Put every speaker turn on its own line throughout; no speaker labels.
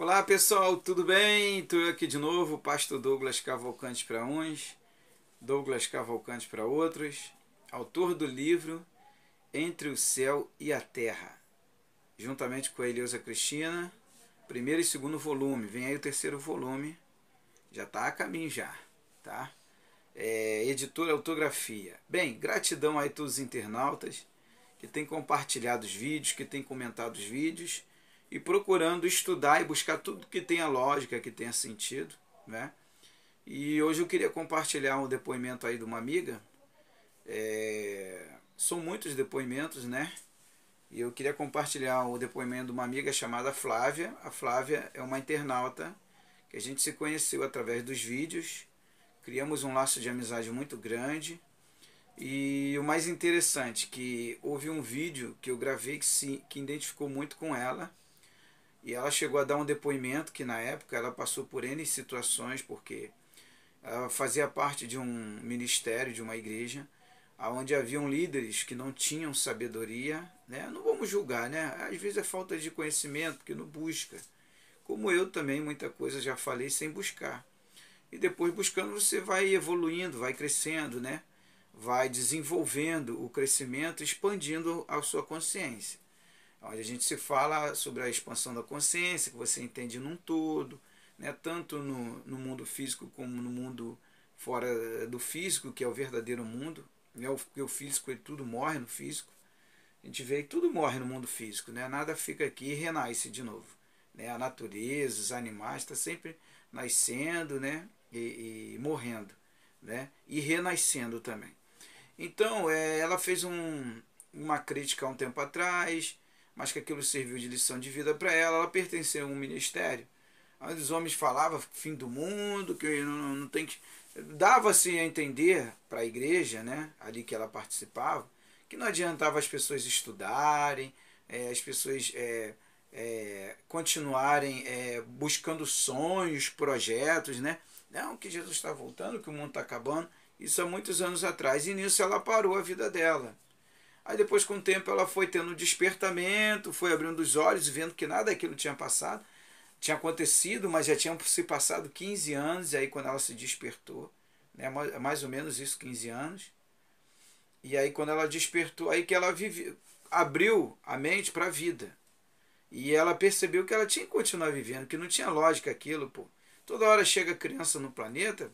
Olá pessoal, tudo bem? Estou aqui de novo, pastor Douglas Cavalcante para uns, Douglas Cavalcante para outros, autor do livro Entre o Céu e a Terra, juntamente com a Eliosa Cristina, primeiro e segundo volume, vem aí o terceiro volume, já está a caminho já, tá? É, editora Autografia. Bem, gratidão aí a todos os internautas que têm compartilhado os vídeos, que têm comentado os vídeos e procurando estudar e buscar tudo que tenha lógica, que tenha sentido, né? E hoje eu queria compartilhar um depoimento aí de uma amiga. É... São muitos depoimentos, né? E eu queria compartilhar o depoimento de uma amiga chamada Flávia. A Flávia é uma internauta que a gente se conheceu através dos vídeos. Criamos um laço de amizade muito grande. E o mais interessante, que houve um vídeo que eu gravei que se que identificou muito com ela. E ela chegou a dar um depoimento que na época ela passou por N situações, porque ela fazia parte de um ministério, de uma igreja, onde haviam líderes que não tinham sabedoria. Né? Não vamos julgar, né? Às vezes é falta de conhecimento, porque não busca. Como eu também, muita coisa já falei sem buscar. E depois buscando você vai evoluindo, vai crescendo, né? Vai desenvolvendo o crescimento, expandindo a sua consciência onde a gente se fala sobre a expansão da consciência, que você entende num todo, né, tanto no, no mundo físico como no mundo fora eh, do físico, que é o verdadeiro mundo, né, porque o físico ele tudo morre no físico. A gente vê que tudo morre no mundo físico, né, nada fica aqui e renasce de novo. Né, a natureza, os animais, está sempre nascendo né, e, e morrendo né, e renascendo também. Então, é, ela fez um, uma crítica há um tempo atrás mas que aquilo serviu de lição de vida para ela, ela pertenceu a um ministério. Aí os homens falavam fim do mundo, que não, não tem que. Dava-se a entender para a igreja, né, ali que ela participava, que não adiantava as pessoas estudarem, é, as pessoas é, é, continuarem buscando sonhos, projetos, né? Não, que Jesus está voltando, que o mundo está acabando. Isso há muitos anos atrás. E nisso ela parou a vida dela. Aí depois, com o tempo, ela foi tendo um despertamento, foi abrindo os olhos, vendo que nada daquilo tinha passado, tinha acontecido, mas já tinham se passado 15 anos, e aí quando ela se despertou, né, é é mais ou menos isso, 15 anos. E aí quando ela despertou, aí que ela vive, abriu a mente para a vida. E ela percebeu que ela tinha que continuar vivendo, que não tinha lógica aquilo, pô. Toda hora chega criança no planeta,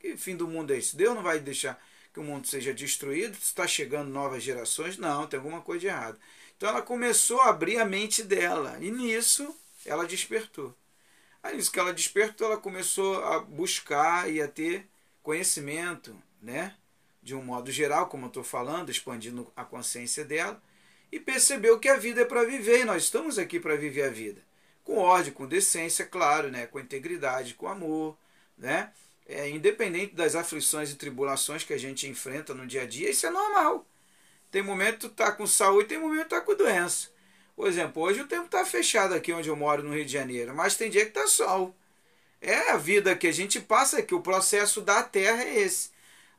que fim do mundo é esse? Deus não vai deixar que o mundo seja destruído, está chegando novas gerações, não, tem alguma coisa de errado. Então ela começou a abrir a mente dela, e nisso ela despertou. Aí nisso que ela despertou, ela começou a buscar e a ter conhecimento, né? De um modo geral, como eu estou falando, expandindo a consciência dela, e percebeu que a vida é para viver, e nós estamos aqui para viver a vida. Com ordem, com decência, claro, né? com integridade, com amor, né? é, independente das aflições e tribulações que a gente enfrenta no dia a dia, isso é normal. Tem momento que tá com saúde, tem momento que tá com doença. Por exemplo, hoje o tempo tá fechado aqui onde eu moro, no Rio de Janeiro, mas tem dia que tá sol. É a vida que a gente passa aqui, o processo da terra é esse.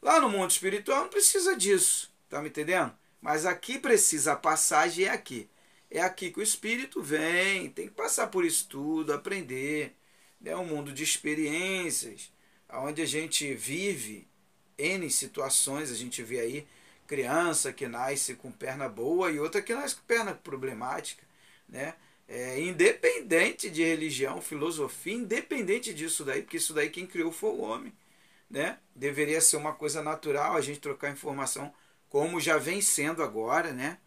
Lá no mundo espiritual não precisa disso, tá me entendendo? Mas aqui precisa, a passagem é aqui. É aqui que o espírito vem, tem que passar por isso tudo, aprender. É um mundo de experiências onde a gente vive N situações, a gente vê aí criança que nasce com perna boa e outra que nasce com perna problemática, né? É, independente de religião, filosofia, independente disso daí, porque isso daí quem criou foi o homem, né? Deveria ser uma coisa natural a gente trocar informação, como já vem sendo agora, né?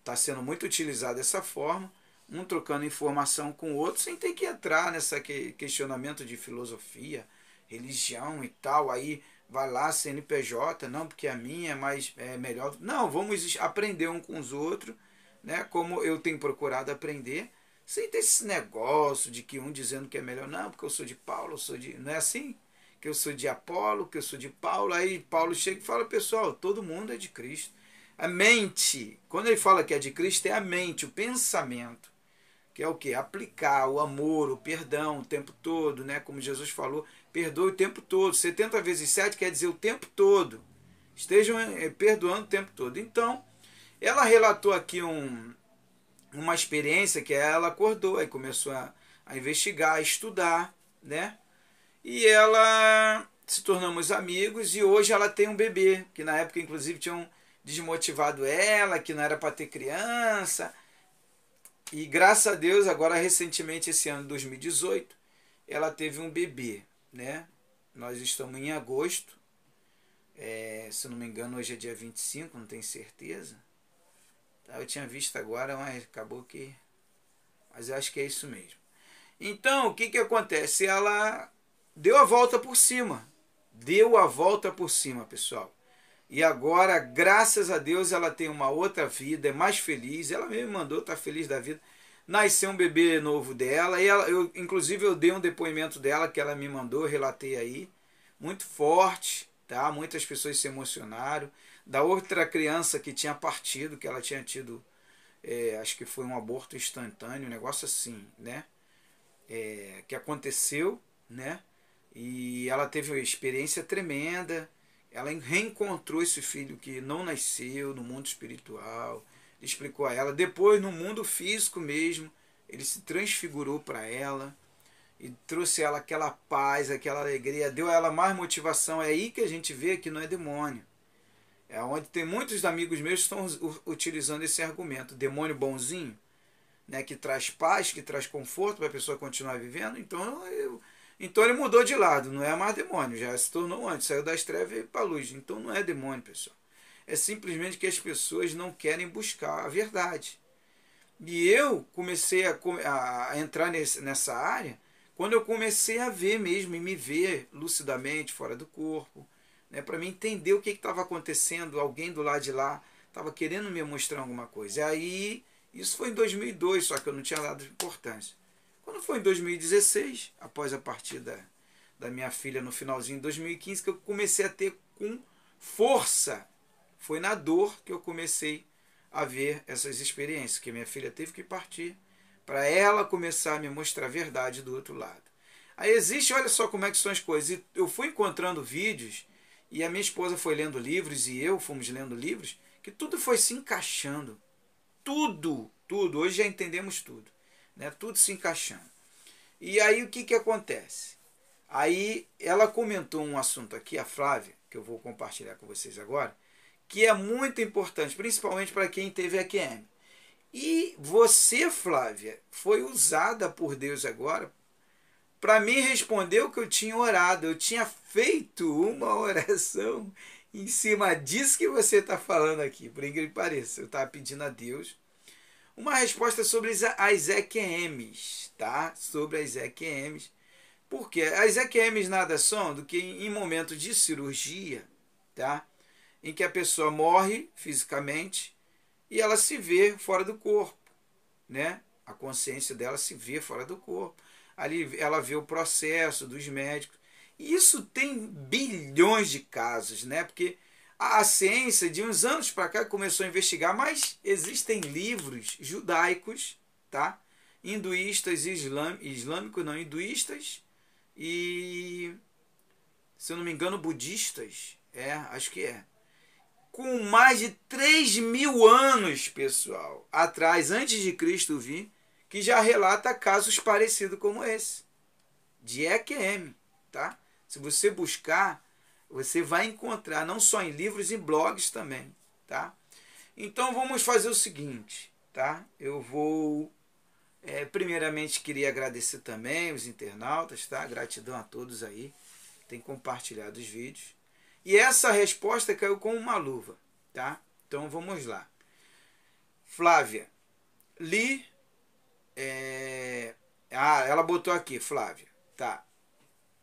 Está sendo muito utilizado dessa forma, um trocando informação com o outro sem ter que entrar nesse questionamento de filosofia, religião e tal, aí vai lá CNPJ, não, porque a minha é é melhor. Não, vamos aprender um com os outros, né? Como eu tenho procurado aprender, sem ter esse negócio de que um dizendo que é melhor, não, porque eu sou de Paulo, eu sou de, não é assim? Que eu sou de Apolo, que eu sou de Paulo, aí Paulo chega e fala, pessoal, todo mundo é de Cristo. A mente, quando ele fala que é de Cristo, é a mente, o pensamento que é o que? Aplicar o amor, o perdão o tempo todo, né? Como Jesus falou, Perdoe o tempo todo. 70 vezes 7 quer dizer o tempo todo. Estejam eh, perdoando o tempo todo. Então, ela relatou aqui um, uma experiência que ela acordou, aí começou a, a investigar, a estudar, né? E ela se tornamos amigos e hoje ela tem um bebê, que na época inclusive tinham desmotivado ela, que não era para ter criança. E graças a Deus, agora recentemente esse ano 2018, ela teve um bebê né? Nós estamos em agosto. É, se não me engano, hoje é dia 25, não tenho certeza. Tá, eu tinha visto agora, mas acabou que. Mas eu acho que é isso mesmo. Então, o que, que acontece? Ela deu a volta por cima. Deu a volta por cima, pessoal. E agora, graças a Deus, ela tem uma outra vida, é mais feliz. Ela mesmo mandou estar tá feliz da vida nasceu um bebê novo dela e ela, eu inclusive eu dei um depoimento dela que ela me mandou, relatei aí, muito forte, tá? Muitas pessoas se emocionaram. Da outra criança que tinha partido, que ela tinha tido, é, acho que foi um aborto instantâneo, um negócio assim, né? É, que aconteceu, né? E ela teve uma experiência tremenda. Ela reencontrou esse filho que não nasceu no mundo espiritual explicou a ela. Depois, no mundo físico mesmo, ele se transfigurou para ela e trouxe ela aquela paz, aquela alegria, deu a ela mais motivação. É aí que a gente vê que não é demônio. É onde tem muitos amigos meus que estão utilizando esse argumento. Demônio bonzinho, né, que traz paz, que traz conforto para a pessoa continuar vivendo. Então, eu, então ele mudou de lado, não é mais demônio, já se tornou antes, saiu das trevas para a luz. Então não é demônio, pessoal é simplesmente que as pessoas não querem buscar a verdade. E eu comecei a, a entrar nesse, nessa área quando eu comecei a ver mesmo e me ver lucidamente fora do corpo, né, para mim entender o que estava acontecendo, alguém do lado de lá estava querendo me mostrar alguma coisa. E aí, isso foi em 2002, só que eu não tinha dado importância. Quando foi em 2016, após a partida da minha filha no finalzinho de 2015, que eu comecei a ter com força foi na dor que eu comecei a ver essas experiências, que minha filha teve que partir para ela começar a me mostrar a verdade do outro lado. Aí existe, olha só como é que são as coisas. eu fui encontrando vídeos e a minha esposa foi lendo livros e eu fomos lendo livros, que tudo foi se encaixando. Tudo, tudo. Hoje já entendemos tudo. Né? Tudo se encaixando. E aí o que, que acontece? Aí ela comentou um assunto aqui, a Flávia, que eu vou compartilhar com vocês agora, que é muito importante, principalmente para quem teve EQM. E você, Flávia, foi usada por Deus agora para mim o que eu tinha orado, eu tinha feito uma oração em cima disso que você está falando aqui, por incrível que pareça. Eu estava pedindo a Deus uma resposta sobre as EQMs, tá? Sobre as EQMs. Porque as EQMs nada são do que em momento de cirurgia, tá? em que a pessoa morre fisicamente e ela se vê fora do corpo, né? A consciência dela se vê fora do corpo. Ali ela vê o processo dos médicos. E isso tem bilhões de casos, né? Porque a ciência de uns anos para cá começou a investigar, mas existem livros judaicos, tá? Hinduístas, islâmicos não, hinduístas e se eu não me engano budistas, é, acho que é com mais de 3 mil anos, pessoal, atrás, antes de Cristo vir, que já relata casos parecidos como esse, de EQM, tá? Se você buscar, você vai encontrar, não só em livros em blogs também, tá? Então vamos fazer o seguinte, tá? Eu vou, é, primeiramente, queria agradecer também os internautas, tá? Gratidão a todos aí, tem compartilhado os vídeos. E essa resposta caiu com uma luva, tá? Então vamos lá. Flávia, li. É... Ah, ela botou aqui, Flávia, tá?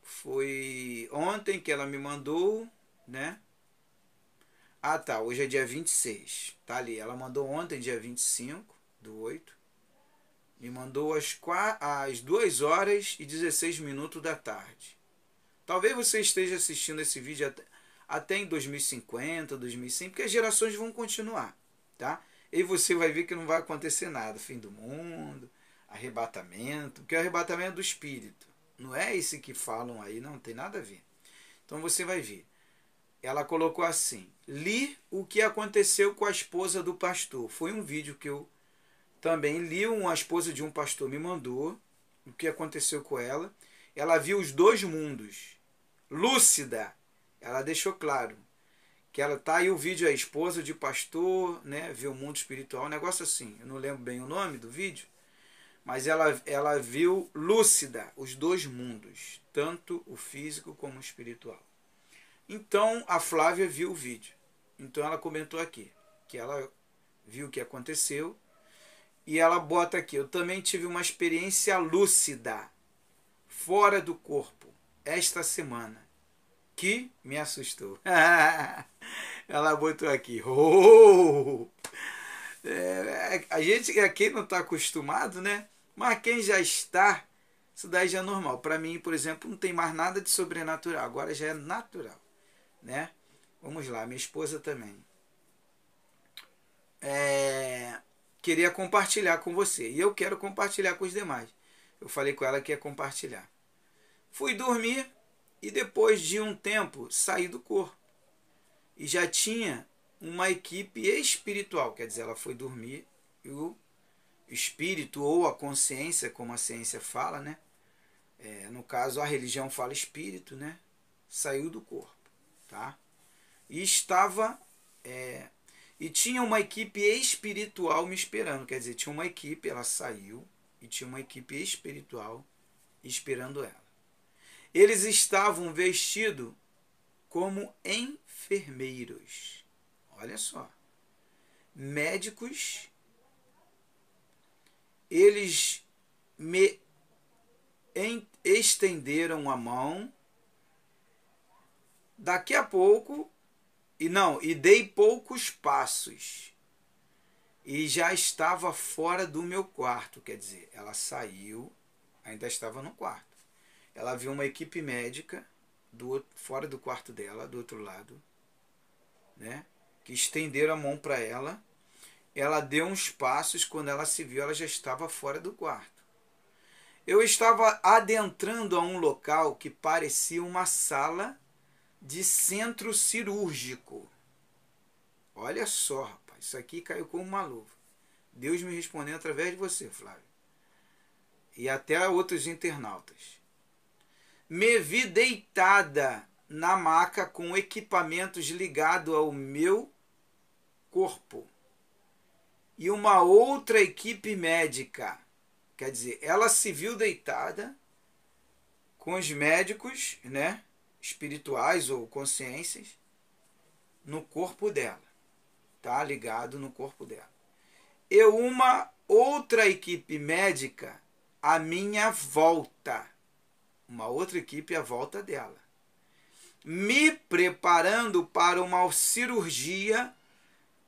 Foi ontem que ela me mandou, né? Ah, tá, hoje é dia 26, tá ali. Ela mandou ontem, dia 25 do 8. Me mandou às, 4, às 2 horas e 16 minutos da tarde. Talvez você esteja assistindo esse vídeo até em 2050, 2050, porque as gerações vão continuar, tá? E você vai ver que não vai acontecer nada, fim do mundo, arrebatamento, porque o arrebatamento é do espírito, não é esse que falam aí, não tem nada a ver. Então você vai ver. Ela colocou assim: li o que aconteceu com a esposa do pastor. Foi um vídeo que eu também li, uma esposa de um pastor me mandou o que aconteceu com ela. Ela viu os dois mundos, lúcida ela deixou claro que ela tá aí o vídeo é esposa de pastor, né? Viu o mundo espiritual, um negócio assim. Eu não lembro bem o nome do vídeo, mas ela ela viu lúcida os dois mundos, tanto o físico como o espiritual. Então a Flávia viu o vídeo. Então ela comentou aqui que ela viu o que aconteceu e ela bota aqui: Eu também tive uma experiência lúcida, fora do corpo, esta semana que me assustou. Ela botou aqui. Oh! É, a gente aqui é, não está acostumado, né? Mas quem já está, isso daí já é normal. Para mim, por exemplo, não tem mais nada de sobrenatural. Agora já é natural, né? Vamos lá, minha esposa também. É, queria compartilhar com você. E eu quero compartilhar com os demais. Eu falei com ela que ia compartilhar. Fui dormir, e depois de um tempo saí do corpo. E já tinha uma equipe espiritual, quer dizer, ela foi dormir e o espírito ou a consciência, como a ciência fala, né? É, no caso, a religião fala espírito, né? Saiu do corpo, tá? E estava. É, e tinha uma equipe espiritual me esperando, quer dizer, tinha uma equipe, ela saiu e tinha uma equipe espiritual esperando ela. Eles estavam vestidos como enfermeiros. Olha só. Médicos. Eles me estenderam a mão. Daqui a pouco, e não, e dei poucos passos. E já estava fora do meu quarto, quer dizer, ela saiu, ainda estava no quarto ela viu uma equipe médica do fora do quarto dela, do outro lado, né? Que estenderam a mão para ela. Ela deu uns passos quando ela se viu, ela já estava fora do quarto. Eu estava adentrando a um local que parecia uma sala de centro cirúrgico. Olha só, rapaz, isso aqui caiu como uma luva. Deus me respondeu através de você, Flávio. E até outros internautas. Me vi deitada na maca com equipamentos ligados ao meu corpo e uma outra equipe médica. Quer dizer, ela se viu deitada com os médicos, né, espirituais ou consciências no corpo dela. Tá ligado no corpo dela. E uma outra equipe médica à minha volta uma outra equipe à volta dela, me preparando para uma cirurgia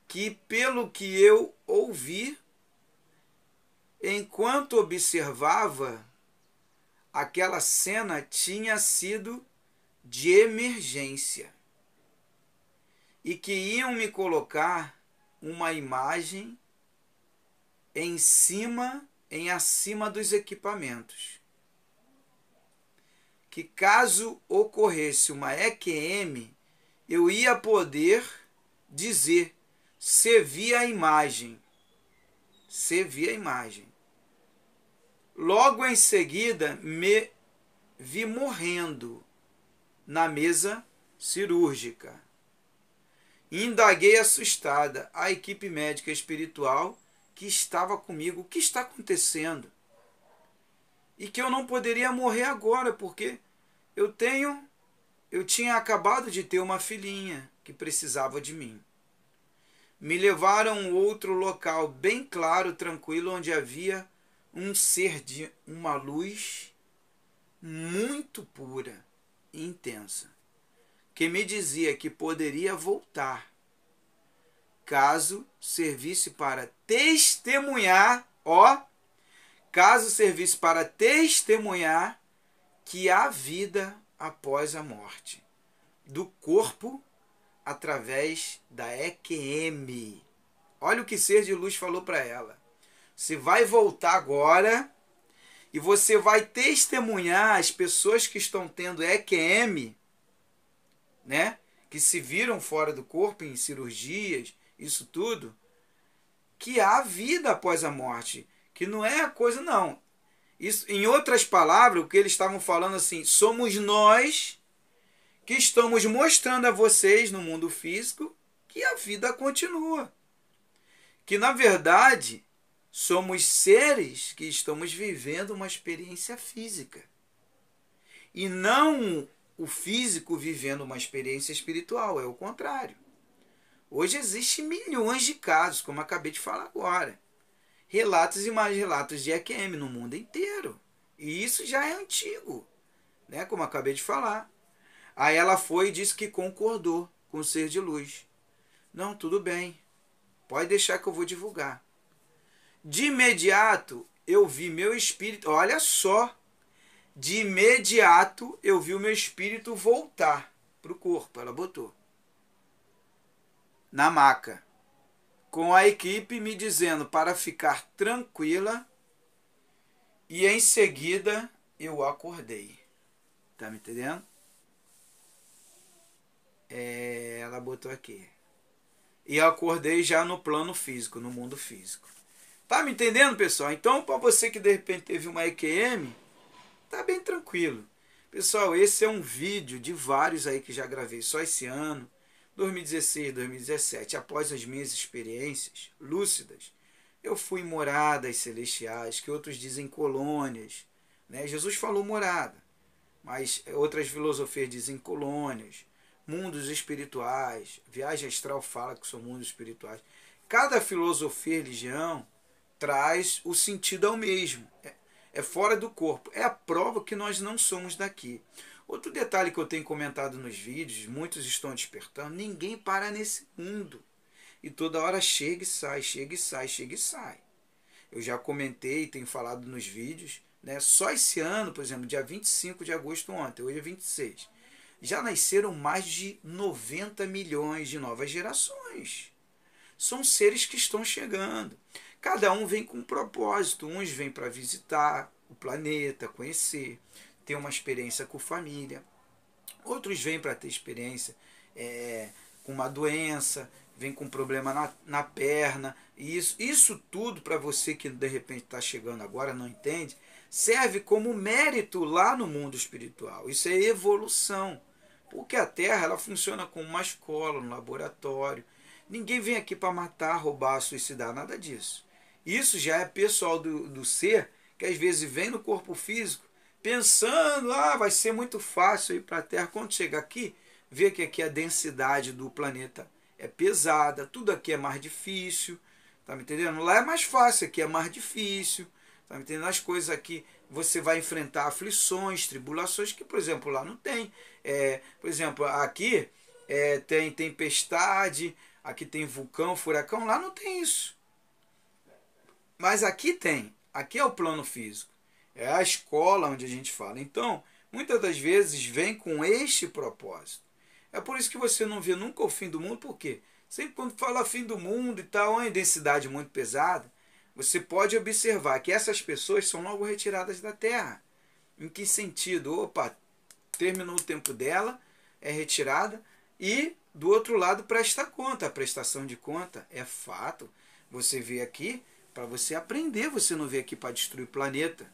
que, pelo que eu ouvi, enquanto observava, aquela cena tinha sido de emergência e que iam me colocar uma imagem em cima, em acima dos equipamentos que caso ocorresse uma EQM, eu ia poder dizer se via a imagem. Se via a imagem. Logo em seguida, me vi morrendo na mesa cirúrgica. Indaguei assustada a equipe médica espiritual que estava comigo. O que está acontecendo? e que eu não poderia morrer agora, porque eu tenho eu tinha acabado de ter uma filhinha que precisava de mim. Me levaram a um outro local bem claro, tranquilo, onde havia um ser de uma luz muito pura e intensa, que me dizia que poderia voltar caso servisse para testemunhar, ó, caso servisse para testemunhar que há vida após a morte do corpo através da EQM. Olha o que ser de luz falou para ela. Você vai voltar agora e você vai testemunhar as pessoas que estão tendo EQM, né? Que se viram fora do corpo em cirurgias, isso tudo, que há vida após a morte que não é a coisa não. Isso, em outras palavras, o que eles estavam falando assim, somos nós que estamos mostrando a vocês no mundo físico que a vida continua. Que na verdade somos seres que estamos vivendo uma experiência física. E não o físico vivendo uma experiência espiritual, é o contrário. Hoje existem milhões de casos, como acabei de falar agora relatos e mais relatos de EQM no mundo inteiro. E isso já é antigo, né? como acabei de falar. Aí ela foi e disse que concordou com o ser de luz. Não, tudo bem. Pode deixar que eu vou divulgar. De imediato, eu vi meu espírito. Olha só. De imediato, eu vi o meu espírito voltar para o corpo. Ela botou. Na maca com a equipe me dizendo para ficar tranquila e em seguida eu acordei. Tá me entendendo? É, ela botou aqui. E acordei já no plano físico, no mundo físico. Tá me entendendo, pessoal? Então, para você que de repente teve uma EQM, tá bem tranquilo. Pessoal, esse é um vídeo de vários aí que já gravei só esse ano. 2016, 2017, após as minhas experiências lúcidas, eu fui em moradas celestiais, que outros dizem colônias. Né? Jesus falou morada, mas outras filosofias dizem colônias, mundos espirituais. Viagem astral fala que são mundos espirituais. Cada filosofia e religião traz o sentido ao mesmo. É, é fora do corpo. É a prova que nós não somos daqui. Outro detalhe que eu tenho comentado nos vídeos, muitos estão despertando, ninguém para nesse mundo. E toda hora chega e sai, chega e sai, chega e sai. Eu já comentei, tenho falado nos vídeos, né? Só esse ano, por exemplo, dia 25 de agosto ontem, hoje é 26, já nasceram mais de 90 milhões de novas gerações. São seres que estão chegando. Cada um vem com um propósito, uns vêm para visitar o planeta, conhecer ter uma experiência com família. Outros vêm para ter experiência é, com uma doença, vem com problema na, na perna. E isso, isso tudo, para você que de repente está chegando agora, não entende, serve como mérito lá no mundo espiritual. Isso é evolução. Porque a Terra ela funciona como uma escola, um laboratório. Ninguém vem aqui para matar, roubar, suicidar, nada disso. Isso já é pessoal do, do ser que às vezes vem no corpo físico pensando, ah, vai ser muito fácil ir para a Terra. Quando chega aqui, vê que aqui a densidade do planeta é pesada, tudo aqui é mais difícil, tá me entendendo? Lá é mais fácil, aqui é mais difícil, tá me entendendo? As coisas aqui você vai enfrentar aflições, tribulações que, por exemplo, lá não tem. É, por exemplo, aqui é, tem tempestade, aqui tem vulcão, furacão, lá não tem isso. Mas aqui tem. Aqui é o plano físico é a escola onde a gente fala. Então, muitas das vezes vem com este propósito. É por isso que você não vê nunca o fim do mundo, por quê? Sempre quando fala fim do mundo e tal, é uma densidade muito pesada, você pode observar que essas pessoas são logo retiradas da Terra. Em que sentido? Opa, terminou o tempo dela, é retirada, e do outro lado presta conta. A prestação de conta é fato. Você veio aqui para você aprender, você não veio aqui para destruir o planeta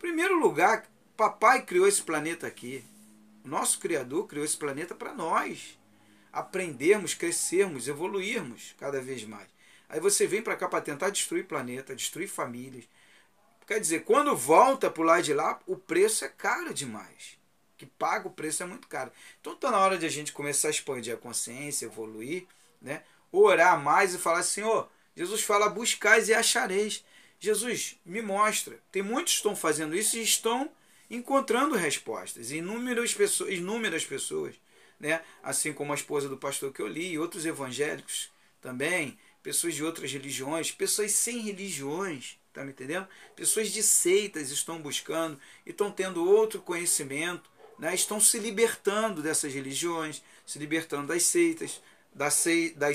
primeiro lugar, papai criou esse planeta aqui. Nosso Criador criou esse planeta para nós aprendermos, crescermos, evoluirmos cada vez mais. Aí você vem para cá para tentar destruir planeta, destruir famílias. Quer dizer, quando volta para o lado de lá, o preço é caro demais. Que paga o preço é muito caro. Então está na hora de a gente começar a expandir a consciência, evoluir, né? orar mais e falar: Senhor, Jesus fala, buscais e achareis. Jesus, me mostra. Tem muitos que estão fazendo isso e estão encontrando respostas. Inúmeras pessoas, inúmeras pessoas né? assim como a esposa do pastor que eu li, e outros evangélicos também, pessoas de outras religiões, pessoas sem religiões, tá me entendendo? Pessoas de seitas estão buscando e estão tendo outro conhecimento, né? estão se libertando dessas religiões, se libertando das seitas, das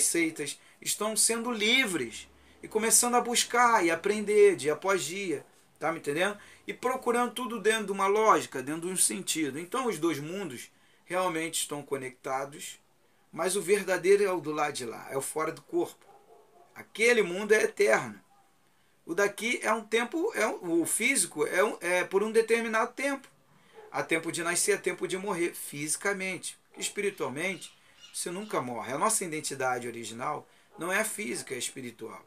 seitas, estão sendo livres e começando a buscar e aprender dia após dia, tá me entendendo? E procurando tudo dentro de uma lógica, dentro de um sentido. Então os dois mundos realmente estão conectados, mas o verdadeiro é o do lado de lá, é o fora do corpo. Aquele mundo é eterno. O daqui é um tempo, é um, o físico é, um, é por um determinado tempo. Há tempo de nascer, há tempo de morrer, fisicamente. Espiritualmente, você nunca morre. A nossa identidade original não é a física, é espiritual.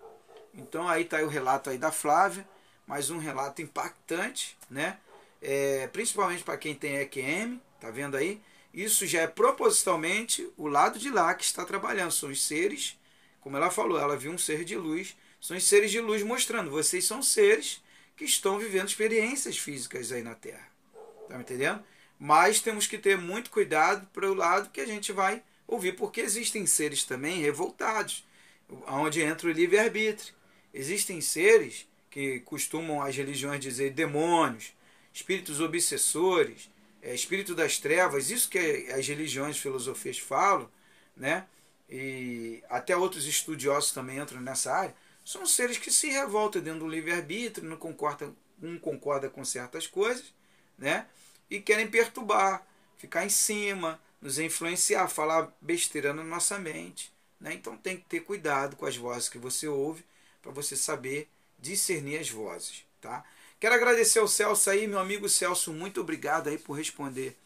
Então aí está o relato aí da Flávia, mais um relato impactante, né? É, principalmente para quem tem EQM, tá vendo aí? Isso já é propositalmente o lado de lá que está trabalhando. São os seres, como ela falou, ela viu um ser de luz, são os seres de luz mostrando, vocês são seres que estão vivendo experiências físicas aí na Terra. Tá me entendendo? Mas temos que ter muito cuidado para o lado que a gente vai ouvir, porque existem seres também revoltados, onde entra o livre-arbítrio. Existem seres que costumam as religiões dizer demônios, espíritos obsessores, é, espírito das trevas, isso que as religiões e filosofias falam, né? e até outros estudiosos também entram nessa área, são seres que se revoltam dentro do livre-arbítrio, não concordam, um concorda com certas coisas, né? e querem perturbar, ficar em cima, nos influenciar, falar besteira na nossa mente. Né? Então tem que ter cuidado com as vozes que você ouve, para você saber discernir as vozes, tá? Quero agradecer ao Celso aí, meu amigo Celso, muito obrigado aí por responder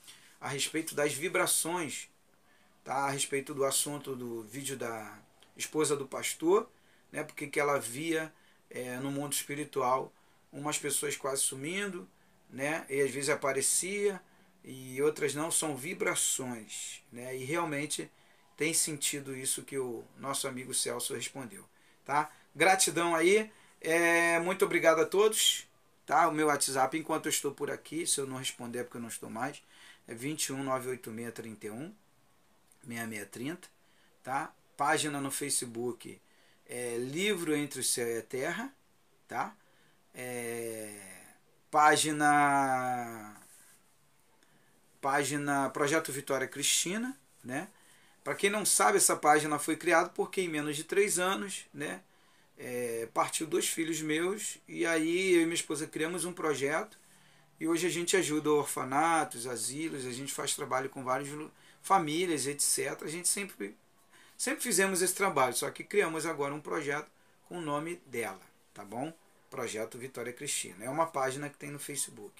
a respeito das vibrações, tá? A respeito do assunto do vídeo da esposa do pastor, né? Porque que ela via é, no mundo espiritual umas pessoas quase sumindo, né? E às vezes aparecia e outras não são vibrações, né? E realmente tem sentido isso que o nosso amigo Celso respondeu, tá? Gratidão aí. É, muito obrigado a todos. Tá? O meu WhatsApp, enquanto eu estou por aqui, se eu não responder é porque eu não estou mais, é 21986316630. Tá? Página no Facebook é Livro Entre o Céu e a Terra. Tá? É, página página Projeto Vitória Cristina, né? Para quem não sabe, essa página foi criada porque em menos de três anos, né? é, partiu dois filhos meus e aí eu e minha esposa criamos um projeto e hoje a gente ajuda orfanatos, asilos, a gente faz trabalho com várias famílias, etc. A gente sempre, sempre fizemos esse trabalho, só que criamos agora um projeto com o nome dela, tá bom? Projeto Vitória Cristina. É uma página que tem no Facebook.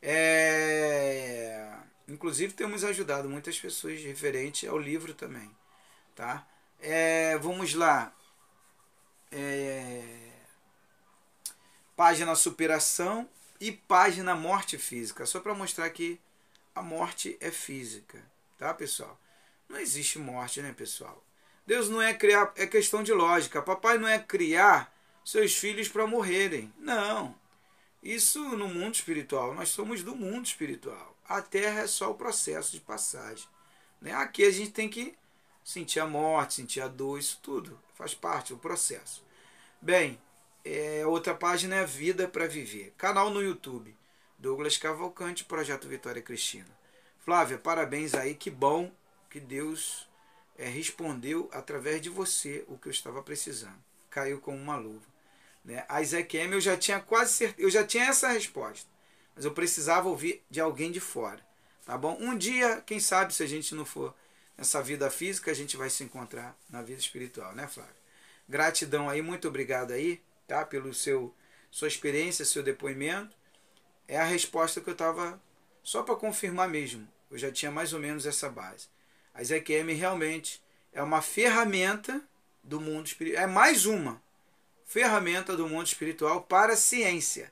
É... Inclusive temos ajudado muitas pessoas referente ao livro também, tá? É... Vamos lá é, página superação e página morte física, só para mostrar que a morte é física, tá, pessoal? Não existe morte, né, pessoal? Deus não é criar, é questão de lógica. Papai não é criar seus filhos para morrerem. Não. Isso no mundo espiritual, nós somos do mundo espiritual. A terra é só o processo de passagem. Né? Aqui a gente tem que sentir a morte, sentir a dor, isso tudo faz parte do processo. Bem, é, outra página é Vida para Viver. Canal no YouTube, Douglas Cavalcante, Projeto Vitória Cristina. Flávia, parabéns aí, que bom que Deus é, respondeu através de você o que eu estava precisando. Caiu como uma luva. Né? A Isaac M, eu já tinha quase certeza, eu já tinha essa resposta, mas eu precisava ouvir de alguém de fora, tá bom? Um dia, quem sabe, se a gente não for nessa vida física, a gente vai se encontrar na vida espiritual, né, Flávio? Gratidão aí, muito obrigado aí, tá? Pelo seu sua experiência, seu depoimento. É a resposta que eu estava só para confirmar mesmo. Eu já tinha mais ou menos essa base. A ZQM realmente é uma ferramenta do mundo espiritual. É mais uma ferramenta do mundo espiritual para a ciência.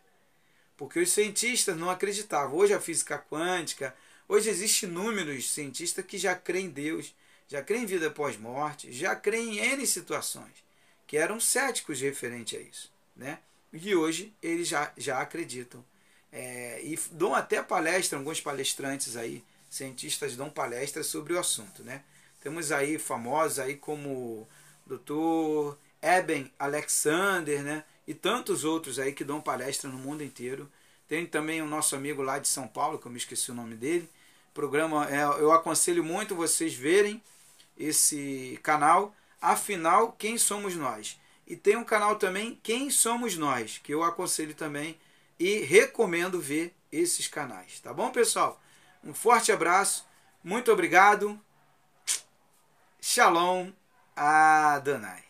Porque os cientistas não acreditavam. Hoje a física quântica, Hoje existem inúmeros cientistas que já creem em Deus, já creem em vida pós-morte, já creem em N situações, que eram céticos referente a isso. Né? E hoje eles já, já acreditam. É, e dão até palestra, alguns palestrantes aí, cientistas dão palestras sobre o assunto. Né? Temos aí famosos aí como o Dr. Eben Alexander, né? e tantos outros aí que dão palestra no mundo inteiro. Tem também o nosso amigo lá de São Paulo, que eu me esqueci o nome dele, Programa, é, eu aconselho muito vocês verem esse canal. Afinal, quem somos nós? E tem um canal também, Quem Somos Nós, que eu aconselho também e recomendo ver esses canais. Tá bom, pessoal? Um forte abraço, muito obrigado. Shalom Adonai.